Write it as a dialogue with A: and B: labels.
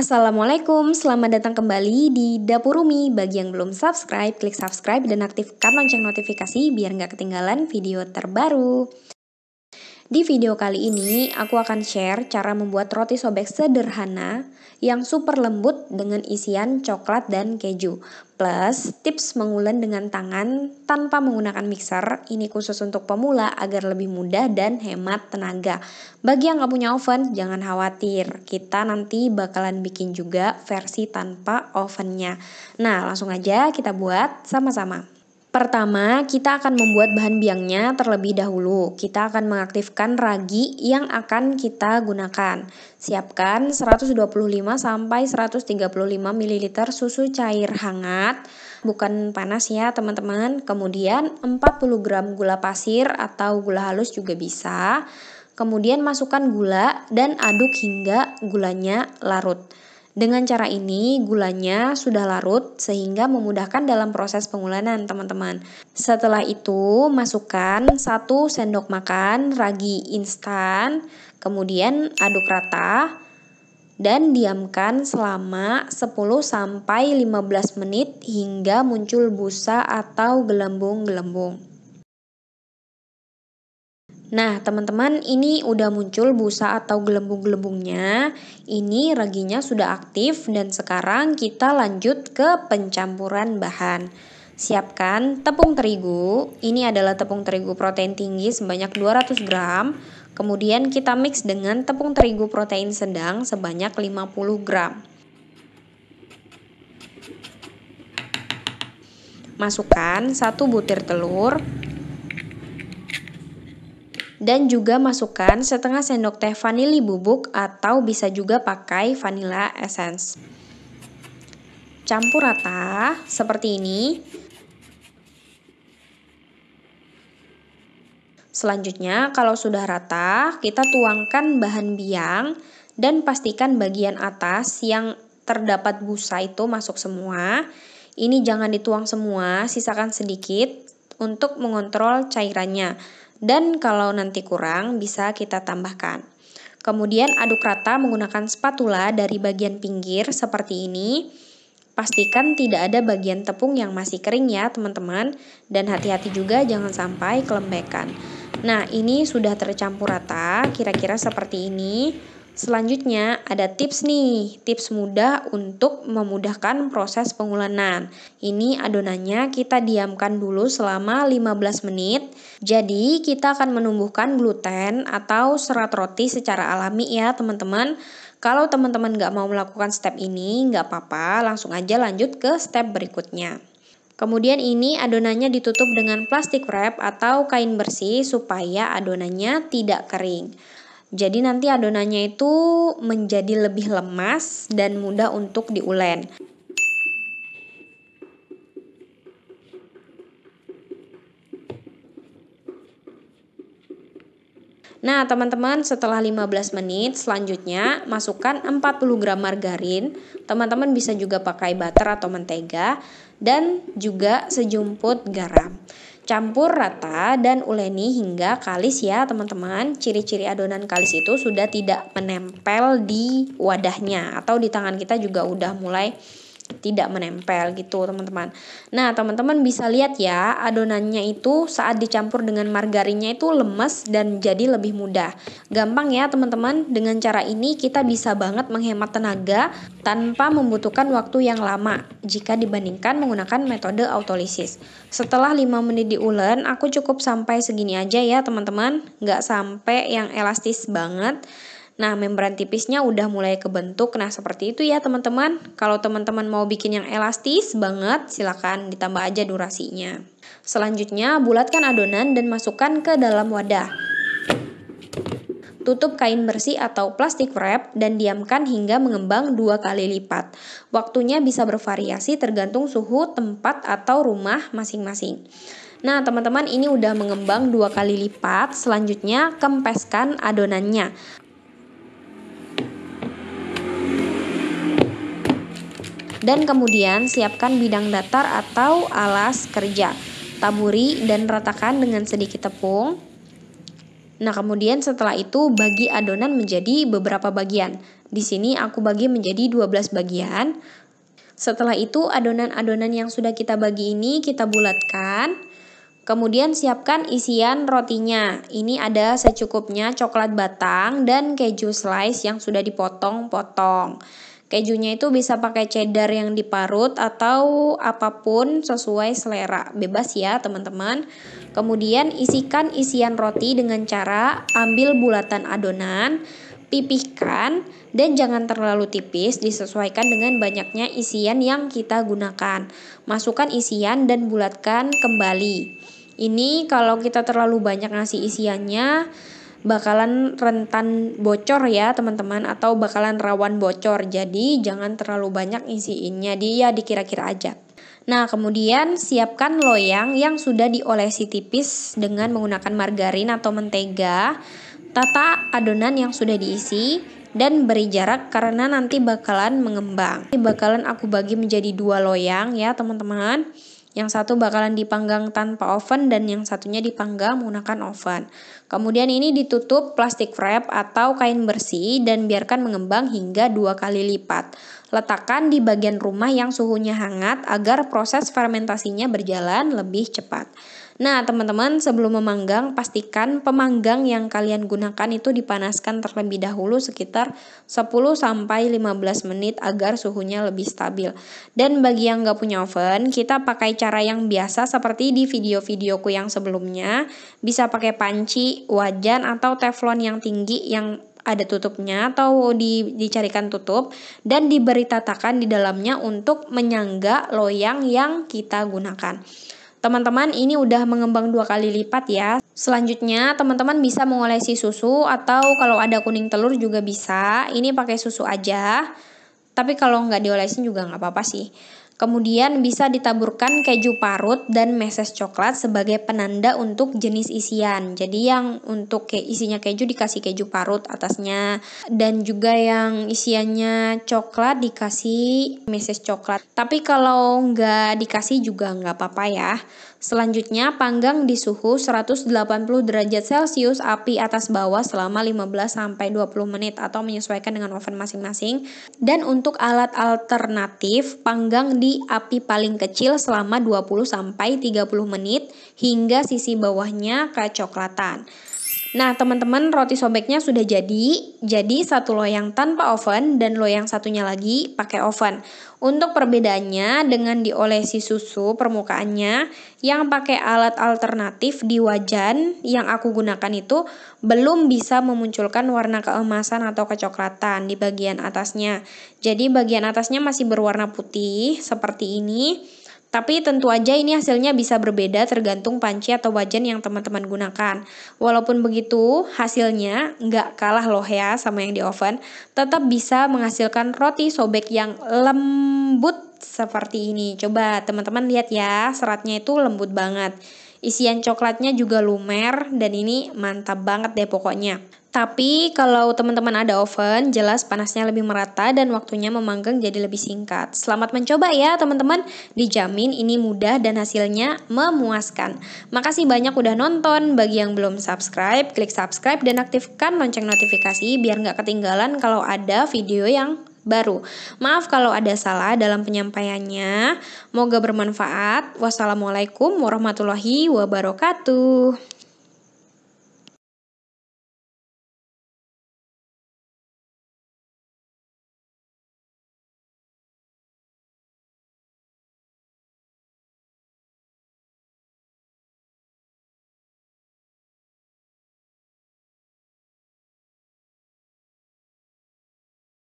A: Assalamualaikum, selamat datang kembali di Dapur Rumi. Bagi yang belum subscribe, klik subscribe dan aktifkan lonceng notifikasi biar nggak ketinggalan video terbaru. Di video kali ini, aku akan share cara membuat roti sobek sederhana yang super lembut dengan isian coklat dan keju. Plus, tips mengulen dengan tangan tanpa menggunakan mixer. Ini khusus untuk pemula agar lebih mudah dan hemat tenaga. Bagi yang gak punya oven, jangan khawatir. Kita nanti bakalan bikin juga versi tanpa ovennya. Nah, langsung aja kita buat sama-sama. Pertama, kita akan membuat bahan biangnya terlebih dahulu. Kita akan mengaktifkan ragi yang akan kita gunakan. Siapkan 125 135 ml susu cair hangat, bukan panas ya teman-teman. Kemudian 40 gram gula pasir atau gula halus juga bisa. Kemudian masukkan gula dan aduk hingga gulanya larut. Dengan cara ini, gulanya sudah larut sehingga memudahkan dalam proses pengulanan, teman-teman. Setelah itu, masukkan 1 sendok makan ragi instan, kemudian aduk rata dan diamkan selama 10 15 menit hingga muncul busa atau gelembung-gelembung. Nah, teman-teman, ini udah muncul busa atau gelembung-gelembungnya. Ini raginya sudah aktif dan sekarang kita lanjut ke pencampuran bahan. Siapkan tepung terigu. Ini adalah tepung terigu protein tinggi sebanyak 200 gram. Kemudian kita mix dengan tepung terigu protein sedang sebanyak 50 gram. Masukkan satu butir telur, dan juga masukkan setengah sendok teh vanili bubuk atau bisa juga pakai vanilla essence. Campur rata seperti ini. Selanjutnya, kalau sudah rata, kita tuangkan bahan biang dan pastikan bagian atas yang terdapat busa itu masuk semua. Ini jangan dituang semua, sisakan sedikit untuk mengontrol cairannya. Dan kalau nanti kurang, bisa kita tambahkan. Kemudian aduk rata menggunakan spatula dari bagian pinggir seperti ini. Pastikan tidak ada bagian tepung yang masih kering ya teman-teman Dan hati-hati juga jangan sampai kelembekan Nah ini sudah tercampur rata kira-kira seperti ini Selanjutnya ada tips nih, tips mudah untuk memudahkan proses pengulenan. Ini adonannya kita diamkan dulu selama 15 menit. Jadi kita akan menumbuhkan gluten atau serat roti secara alami ya teman-teman. Kalau teman-teman nggak mau melakukan step ini, nggak apa-apa, langsung aja lanjut ke step berikutnya. Kemudian ini adonannya ditutup dengan plastik wrap atau kain bersih supaya adonannya tidak kering. Jadi nanti adonannya itu menjadi lebih lemas dan mudah untuk diulen. Nah, teman-teman, setelah 15 menit, selanjutnya masukkan 40 gram margarin. Teman-teman bisa juga pakai butter atau mentega dan juga sejumput garam. Campur rata dan uleni hingga kalis ya teman-teman. Ciri-ciri adonan kalis itu sudah tidak menempel di wadahnya atau di tangan kita juga udah mulai tidak menempel gitu teman-teman. Nah teman-teman bisa lihat ya adonannya itu saat dicampur dengan margarinnya itu lemes dan jadi lebih mudah. Gampang ya teman-teman dengan cara ini kita bisa banget menghemat tenaga tanpa membutuhkan waktu yang lama jika dibandingkan menggunakan metode autolisis. Setelah 5 menit diulen aku cukup sampai segini aja ya teman-teman nggak sampai yang elastis banget Nah, membran tipisnya udah mulai kebentuk. Nah, seperti itu ya teman-teman. Kalau teman-teman mau bikin yang elastis banget, silakan ditambah aja durasinya. Selanjutnya, bulatkan adonan dan masukkan ke dalam wadah. Tutup kain bersih atau plastik wrap dan diamkan hingga mengembang dua kali lipat. Waktunya bisa bervariasi tergantung suhu, tempat, atau rumah masing-masing. Nah, teman-teman ini udah mengembang dua kali lipat. Selanjutnya, kempeskan adonannya. Dan kemudian siapkan bidang datar atau alas kerja. Taburi dan ratakan dengan sedikit tepung. Nah, kemudian setelah itu bagi adonan menjadi beberapa bagian. Di sini aku bagi menjadi 12 bagian. Setelah itu adonan-adonan yang sudah kita bagi ini kita bulatkan. Kemudian siapkan isian rotinya. Ini ada secukupnya coklat batang dan keju slice yang sudah dipotong-potong. Kejunya itu bisa pakai cheddar yang diparut atau apapun sesuai selera. Bebas ya, teman-teman. Kemudian isikan isian roti dengan cara ambil bulatan adonan, pipihkan dan jangan terlalu tipis disesuaikan dengan banyaknya isian yang kita gunakan. Masukkan isian dan bulatkan kembali. Ini kalau kita terlalu banyak ngasih isiannya bakalan rentan bocor ya teman-teman atau bakalan rawan bocor. Jadi jangan terlalu banyak isiinnya dia ya, dikira-kira aja. Nah, kemudian siapkan loyang yang sudah diolesi tipis dengan menggunakan margarin atau mentega. Tata adonan yang sudah diisi dan beri jarak karena nanti bakalan mengembang. Ini bakalan aku bagi menjadi dua loyang ya, teman-teman. Yang satu bakalan dipanggang tanpa oven dan yang satunya dipanggang menggunakan oven. Kemudian ini ditutup plastik wrap atau kain bersih dan biarkan mengembang hingga dua kali lipat. Letakkan di bagian rumah yang suhunya hangat agar proses fermentasinya berjalan lebih cepat. Nah, teman-teman, sebelum memanggang, pastikan pemanggang yang kalian gunakan itu dipanaskan terlebih dahulu sekitar 10 15 menit agar suhunya lebih stabil. Dan bagi yang nggak punya oven, kita pakai cara yang biasa seperti di video-videoku yang sebelumnya, bisa pakai panci, wajan atau teflon yang tinggi yang ada tutupnya atau di, dicarikan tutup dan diberi tatakan di dalamnya untuk menyangga loyang yang kita gunakan. Teman-teman, ini udah mengembang dua kali lipat ya. Selanjutnya, teman-teman bisa mengolesi susu atau kalau ada kuning telur juga bisa. Ini pakai susu aja. Tapi kalau nggak diolesin juga nggak apa-apa sih. Kemudian bisa ditaburkan keju parut dan meses coklat sebagai penanda untuk jenis isian. Jadi yang untuk ke isinya keju dikasih keju parut atasnya dan juga yang isiannya coklat dikasih meses coklat. Tapi kalau nggak dikasih juga nggak apa-apa ya. Selanjutnya, panggang di suhu 180 derajat Celcius api atas bawah selama 15-20 menit atau menyesuaikan dengan oven masing-masing. Dan untuk alat alternatif, panggang di api paling kecil selama 20-30 menit hingga sisi bawahnya kecoklatan. Nah, teman-teman, roti sobeknya sudah jadi. Jadi, satu loyang tanpa oven dan loyang satunya lagi pakai oven. Untuk perbedaannya dengan diolesi susu permukaannya, yang pakai alat alternatif di wajan yang aku gunakan itu belum bisa memunculkan warna keemasan atau kecoklatan di bagian atasnya. Jadi, bagian atasnya masih berwarna putih seperti ini tapi tentu aja ini hasilnya bisa berbeda tergantung panci atau wajan yang teman-teman gunakan. Walaupun begitu, hasilnya nggak kalah loh ya sama yang di oven, tetap bisa menghasilkan roti sobek yang lembut seperti ini. Coba teman-teman lihat ya, seratnya itu lembut banget. Isian coklatnya juga lumer dan ini mantap banget deh pokoknya. Tapi kalau teman-teman ada oven, jelas panasnya lebih merata dan waktunya memanggang jadi lebih singkat. Selamat mencoba ya teman-teman, dijamin ini mudah dan hasilnya memuaskan. Makasih banyak udah nonton, bagi yang belum subscribe, klik subscribe dan aktifkan lonceng notifikasi biar nggak ketinggalan kalau ada video yang baru. Maaf kalau ada salah dalam penyampaiannya. Moga bermanfaat. Wassalamualaikum warahmatullahi wabarakatuh.